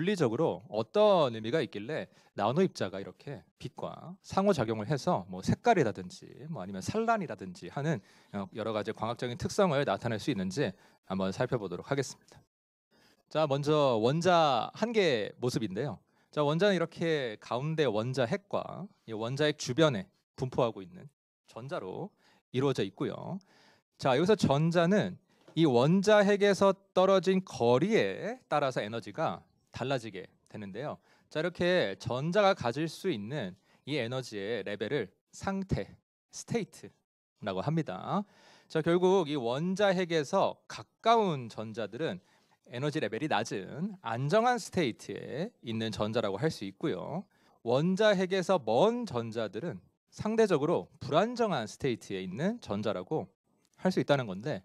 물리적으로 어떤 의미가 있길래 나노입자가 이렇게 빛과 상호작용을 해서 뭐 색깔이라든지 뭐 아니면 산란이라든지 하는 어, 여러 가지 광학적인 특성을 나타낼 수 있는지 한번 살펴보도록 하겠습니다. 자, 먼저 원자 한 개 모습인데요. 자, 원자는 이렇게 가운데 원자 핵과 이 원자 핵 주변에 분포하고 있는 전자로 이루어져 있고요. 자, 여기서 전자는 이 원자 핵에서 떨어진 거리에 따라서 에너지가 달라지게 되는데요. 자 이렇게 전자가 가질 수 있는 이 에너지의 레벨을 상태 (state라고) 합니다. 자 결국 이 원자 핵에서 가까운 전자들은 에너지 레벨이 낮은 안정한 스테이트에 있는 전자라고 할 수 있고요. 원자 핵에서 먼 전자들은 상대적으로 불안정한 스테이트에 있는 전자라고 할 수 있다는 건데